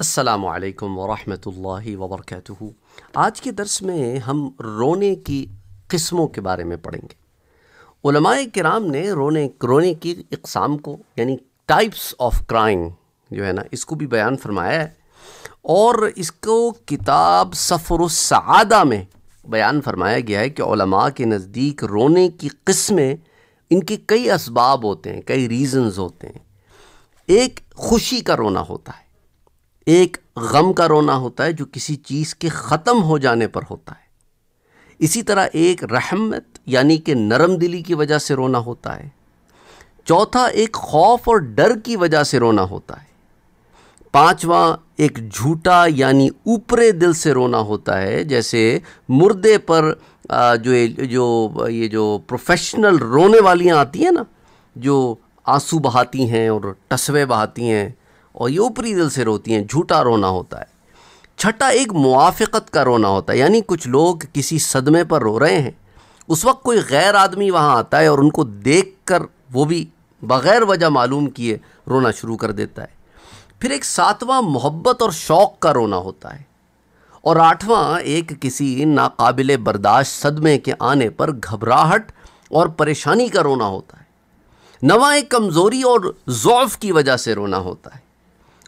असलकम वरहमल वबरक आज के दर्स में हम रोने की किस्मों के बारे में पढ़ेंगे उलमाए कराम ने रोने रोने की इकसाम को यानी टाइप्स ऑफ क्राइंग जो है ना इसको भी बयान फरमाया है और इसको किताब सफ़रसादा में बयान फरमाया गया है कि उलमा के नज़दीक रोने की किस्में इनके कई इसबाब होते हैं कई रीज़न्स होते हैं एक खुशी का रोना होता है एक गम का रोना होता है जो किसी चीज़ के ख़त्म हो जाने पर होता है इसी तरह एक रहमत यानी कि नरम दिली की वजह से रोना होता है चौथा एक खौफ और डर की वजह से रोना होता है पांचवा एक झूठा यानी ऊपरे दिल से रोना होता है जैसे मुर्दे पर जो ये जो ये जो प्रोफेशनल रोने वालियाँ आती हैं ना जो आंसू बहाती हैं और टसवे बहाती हैं और ये ऊपरी दिल से रोती हैं झूठा रोना होता है छठा एक मुआफ़त का रोना होता है यानी कुछ लोग किसी सदमे पर रो रहे हैं उस वक्त कोई गैर आदमी वहाँ आता है और उनको देख कर वो भी बग़ैर वजह मालूम किए रोना शुरू कर देता है फिर एक सातवां मोहब्बत और शौक़ का रोना होता है और आठवां एक किसी नाकाबिल बर्दाश्त सदमे के आने पर घबराहट और परेशानी का रोना होता है नवा एक कमज़ोरी और ज़ौफ़ की वजह से रोना होता है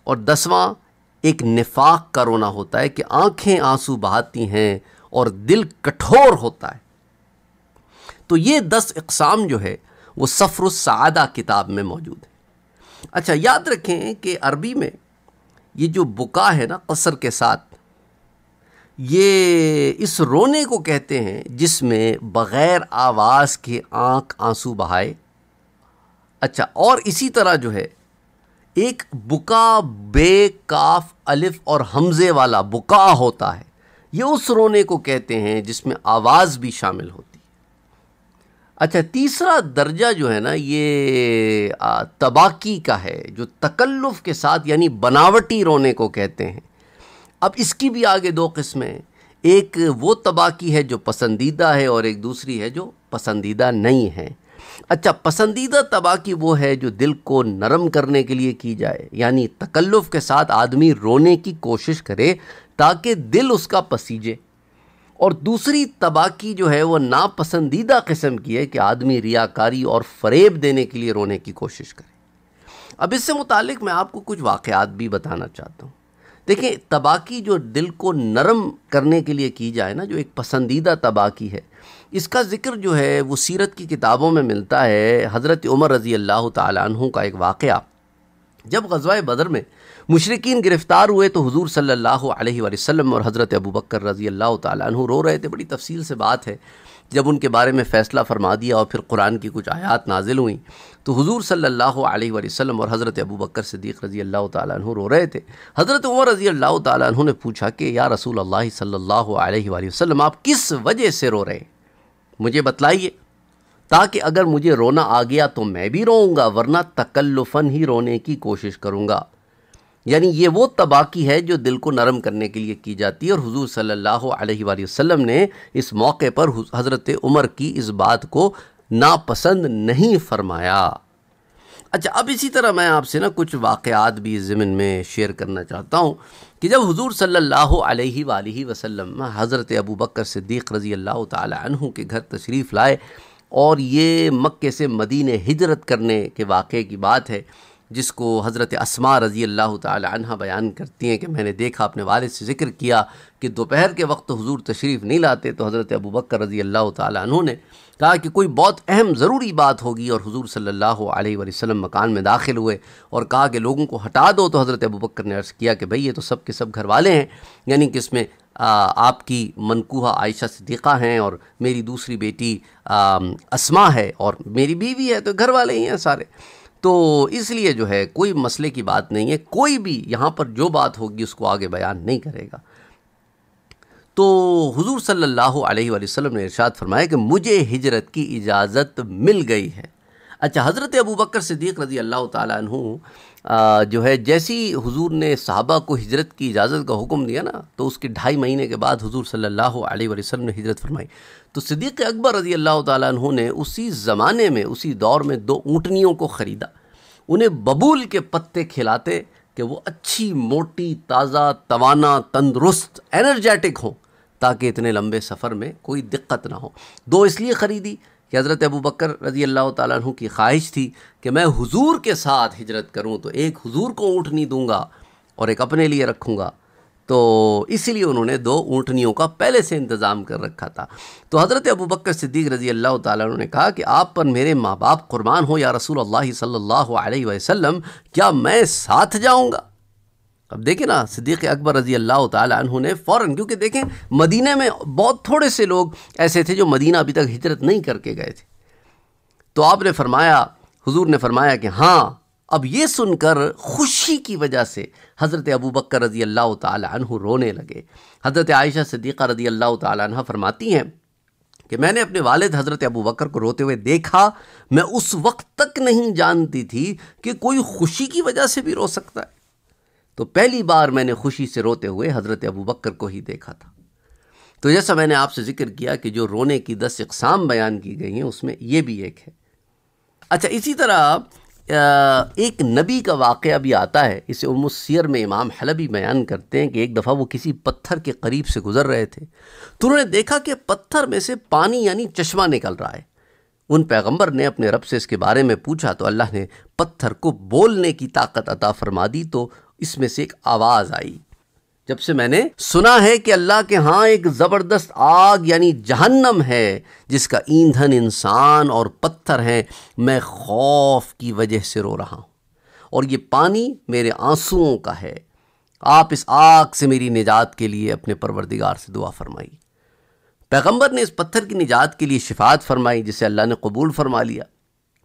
और दसवां एक निफाक का रोना होता है कि आंखें आंसू बहाती हैं और दिल कठोर होता है तो ये दस इकसाम जो है वो सफ़रुसादा किताब में मौजूद है अच्छा याद रखें कि अरबी में ये जो बुका है ना कसर के साथ ये इस रोने को कहते हैं जिसमें बग़ैर आवाज़ के आँख आंसू बहाए अच्छा और इसी तरह जो है एक बुका बे काफ अलिफ और हमज़े वाला बुका होता है ये उस रोने को कहते हैं जिसमें आवाज़ भी शामिल होती है अच्छा तीसरा दर्जा जो है ना ये तबाकी का है जो तकल्लुफ़ के साथ यानी बनावटी रोने को कहते हैं अब इसकी भी आगे दो किस्में एक वो तबाकी है जो पसंदीदा है और एक दूसरी है जो पसंदीदा नहीं है अच्छा पसंदीदा तबाकी की वो है जो दिल को नरम करने के लिए की जाए यानी तकल्लुफ़ के साथ आदमी रोने की कोशिश करे ताकि दिल उसका पसीजे और दूसरी तबाकी जो है वो नापसंदीदा किस्म की है कि आदमी रियाकारी और फरेब देने के लिए रोने की कोशिश करे अब इससे मुतालिक मैं आपको कुछ वाक़ात भी बताना चाहता हूँ देखिए तबाकी जो दिल को नरम करने के लिए की जाए ना जो एक पसंदीदा तबाकी है इसका ज़िक्र जो है वो सीरत की किताबों में मिलता है हज़रत उमर रज़ी अल्लाह तु का एक वाक़ जब गजवा बदर में मुशरकिन गिरफ़्तार हुए तो हजूर सल्ला वसम और हज़रत अबू बकर रज़ी अल्लाह तु रो रहे थे बड़ी तफसील से बात है जब उनके बारे में फ़ैसला फरमा दिया और फिर कुरान की कुछ आयात नाजिल हुई तो हुजूर सल्लल्लाहु अलैहि वसल्लम और हज़रत अबू बकर सिद्दीक रज़ी अल्लाह तु रो रहे थे हज़रत उमर रज़ी अल्लाह तु ने पूछा कि या रसूल अल्लाह सल्लल्लाहु अलैहि वसल्लम आप किस वजह से रो रहे हैं मुझे बतलाइए ताकि अगर मुझे रोना आ गया तो मैं भी रोऊंगा वरना तकल्लुफ़न ही रोने की कोशिश करूँगा यानी ये वो तबाकी है जो दिल को नरम करने के लिए की जाती है और हुजूर सल्लल्लाहु अलैहि वसल्लम ने इस मौके पर हज़रत उमर की इस बात को नापसंद नहीं फरमाया अच्छा अब इसी तरह मैं आपसे ना कुछ वाक़ात भी इस ज़मीन में शेयर करना चाहता हूँ कि जब हुजूर सल्लल्लाहु अलैहि वालैहि वसल्लम हज़रत अबू बकर सिद्दीक़ रज़ी अल्लाह तु के घर तशरीफ़ लाए और ये मक्के से मदीने हिजरत करने के वाक़े की बात है जिसको हज़रत असमा रज़ी अल्लाह तह बयान करती हैं कि मैंने देखा अपने वालद से ज़िक्र किया कि दोपहर के वक्त हुजूर तशरीफ़ नहीं लाते तो हज़रत अबू बकर रज़ी अल्लाह तह ने कहा कि कोई बहुत अहम ज़रूरी बात होगी और हुजूर सल्लल्लाहु अलैहि वसल्लम मकान में दाखिल हुए और कहा कि लोगों को हटा दो तो हज़रत अबू बकर ने अर्ज़ किया कि भई ये तो सब के सब घर वाले हैं यानी कि इसमें आपकी मनकूहा आयशा सदीक़ा हैं और मेरी दूसरी बेटी असमा है और मेरी बीवी है तो घर वाले ही हैं सारे तो इसलिए जो है कोई मसले की बात नहीं है कोई भी यहाँ पर जो बात होगी उसको आगे बयान नहीं करेगा तो हुजूर सल्लल्लाहु अलैहि वसल्लम ने इरशाद फरमाया कि मुझे हिजरत की इजाज़त मिल गई है अच्छा हज़रत अबू बकर सिद्दीक़ रज़ी अल्लाह तु जो है जैसी हुजूर ने साहबा को हिजरत की इजाज़त का हुक्म दिया ना तो उसके ढाई महीने के बाद हुजूर सल्लल्लाहु अलैहि वसल्लम ने हिजरत फरमाई तो सिद्दीक़ अकबर रज़ी अल्लाह तु ने उसी ज़माने में उसी दौर में दो ऊँटनियों को ख़रीदा उन्हें बबूल के पत्ते खिलाते कि वो अच्छी मोटी ताज़ा तवाना तंदरुस्त एनर्जेटिक हों ताकि इतने लंबे सफ़र में कोई दिक्कत ना हो दो इसलिए ख़रीदी कि हज़रत अबू बकर रज़ी अल्लाह तु की ख्वाहिश थी कि मैं हुजूर के साथ हिजरत करूं तो एक हुजूर को ऊँटनी दूंगा और एक अपने लिए रखूंगा तो इसलिए उन्होंने दो ऊँटनियों का पहले से इंतज़ाम कर रखा था तो हज़रत अबू बकर सिद्दीक रज़ी अल्लाह तु ने कहा कि आप पर मेरे माँ बाप कुर्बान हो या रसूल अल्लाह सल्लल्लाहु अलैहि वसल्लम क्या मैं साथ जाऊँगा अब देखें ना सिद्दीक़ अकबर रजी अल्लाह तु ने फ़ौर क्योंकि देखें मदीने में बहुत थोड़े से लोग ऐसे थे जो मदीना अभी तक हिजरत नहीं करके गए थे तो आपने फरमाया हुजूर ने फरमाया कि हाँ अब ये सुनकर खुशी की वजह से हज़रत अबू बकर रज़ी अल्लाह तु रोने लगे हज़रत आयशा सिद्दीक़ा रज़ी अल्लाह तह फरमाती हैं कि मैंने अपने वालिद हज़रत अबू बकर को रोते हुए देखा मैं उस वक्त तक नहीं जानती थी कि कोई खुशी की वजह से भी रो सकता है तो पहली बार मैंने खुशी से रोते हुए हज़रत अबू बकर को ही देखा था तो जैसा मैंने आपसे जिक्र किया कि जो रोने की दस इकसाम बयान की गई हैं उसमें ये भी एक है अच्छा इसी तरह एक नबी का वाक़ भी आता है इसे उमसर में इमाम हलबी बयान करते हैं कि एक दफ़ा वो किसी पत्थर के करीब से गुज़र रहे थे तो उन्होंने देखा कि पत्थर में से पानी यानी चश्मा निकल रहा है उन पैगंबर ने अपने रब से इसके बारे में पूछा तो अल्लाह ने पत्थर को बोलने की ताकत अता फरमा दी तो इसमें से एक आवाज़ आई जब से मैंने सुना है कि अल्लाह के हाँ एक ज़बरदस्त आग यानी जहन्नम है जिसका ईंधन इंसान और पत्थर है मैं खौफ की वजह से रो रहा हूं और ये पानी मेरे आंसुओं का है आप इस आग से मेरी निजात के लिए अपने परवरदिगार से दुआ फरमाई पैगंबर ने इस पत्थर की निजात के लिए शिफात फरमाई जिसे अल्लाह ने कबूल फरमा लिया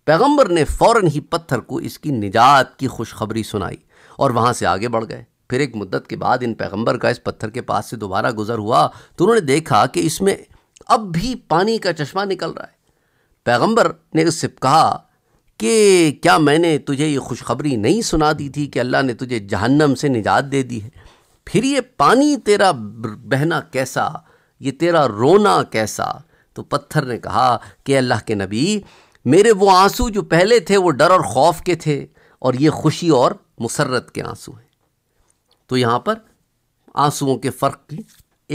पैगंबर ने फौरन ही पत्थर को इसकी निजात की खुशखबरी सुनाई और वहाँ से आगे बढ़ गए फिर एक मुद्दत के बाद इन पैगंबर का इस पत्थर के पास से दोबारा गुजर हुआ तो उन्होंने देखा कि इसमें अब भी पानी का चश्मा निकल रहा है पैगंबर ने उससे कहा कि क्या मैंने तुझे ये खुशखबरी नहीं सुना दी थी कि अल्लाह ने तुझे जहन्नम से निजात दे दी है फिर ये पानी तेरा बहना कैसा ये तेरा रोना कैसा तो पत्थर ने कहा कि अल्लाह के नबी मेरे वो आंसू जो पहले थे वो डर और खौफ के थे और ये खुशी और मुसरत के आंसू हैं तो यहाँ पर आंसुओं के फ़र्क की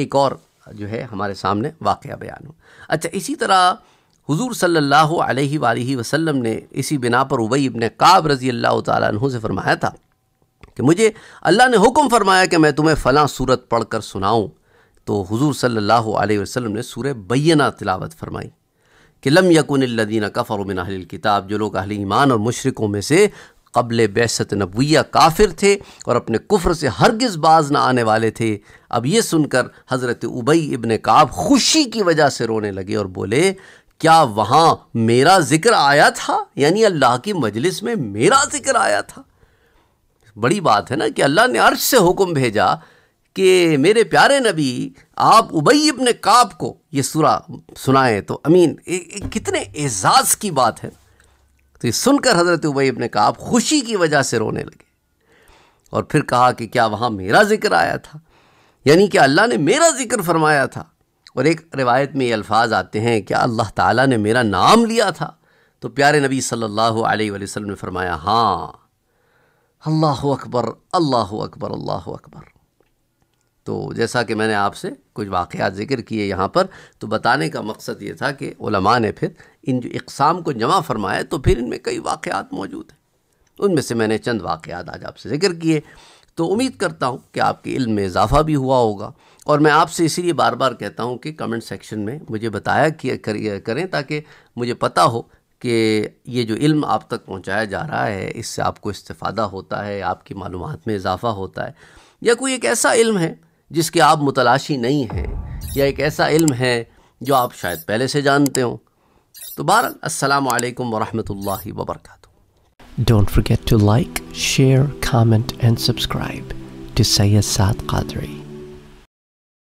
एक और जो है हमारे सामने वाक़ बयान हो अच्छा इसी तरह हुजूर सल्लल्लाहु अलैहि वालैहि वसल्लम ने इसी बिना पर उबई इबन काब रज़ी अल्लाह तु से फ़रमाया था कि मुझे अल्लाह ने हुक्म फ़रमाया कि मैं तुम्हें फ़लाँ सूरत पढ़ कर सुनाऊँ तो हुजूर सल्लल्लाहु अलैहि वसल्लम ने सूर बैना तिलावत फरमाई कि लम यकुन लदीना कफ़र मिन अहिल किताब जो लोग अहिल ईमान और मशरक़ों में से कबल बैसत नबैया काफिर थे और अपने कुफर से हरगज़ बाज ना आने वाले थे अब ये सुनकर हज़रत उबई इबन काब खुशी की वजह से रोने लगे और बोले क्या वहाँ मेरा ज़िक्र आया था यानी अल्लाह की मजलिस में मेरा ज़िक्र आया था बड़ी बात है ना कि अल्लाह ने अर्श से हुक्म भेजा कि मेरे प्यारे नबी आप उबई इबन काब को ये सुरा सुनाएं तो अमीन ए, ए, कितने एजाज़ की बात है तो ये सुनकर हज़रत ने कहा आप खुशी की वजह से रोने लगे और फिर कहा कि क्या वहाँ मेरा ज़िक्र आया था यानी कि अल्लाह ने मेरा ज़िक्र फरमाया था और एक रिवायत में ये अल्फाज आते हैं क्या अल्लाह ताला ने मेरा नाम लिया था तो प्यारे नबी सल्लल्लाहु अलैहि वसल्लम ने फरमाया हाँ अल्लाह अकबर अल्लाह अकबर अल्लाह अकबर तो जैसा कि मैंने आपसे कुछ वाक़ात ज़िक्र किए यहाँ पर तो बताने का मकसद ये था कि उलमा ने फिर इन जो इकसाम को जमा फरमाया तो फिर इनमें कई वाक़ात मौजूद हैं उनमें से मैंने चंद वाक़ात आज आपसे ज़िक्र किए तो उम्मीद करता हूँ कि आपके इल्म में इजाफ़ा भी हुआ होगा और मैं आपसे इसीलिए बार बार कहता हूँ कि कमेंट सेक्शन में मुझे बताया किया करें ताकि मुझे पता हो कि ये जो इल्म आप तक पहुँचाया जा रहा है इससे आपको इस्ता होता है आपकी मालूम में इजाफ़ा होता है या कोई एक ऐसा इल्म है जिसके आप मुतलाशी नहीं हैं या एक ऐसा इल्म है जो आप शायद पहले से जानते हो तो बार असलकम वरहमतुल्ला वबरक don't forget to like share comment and subscribe to Syed Saad Qadri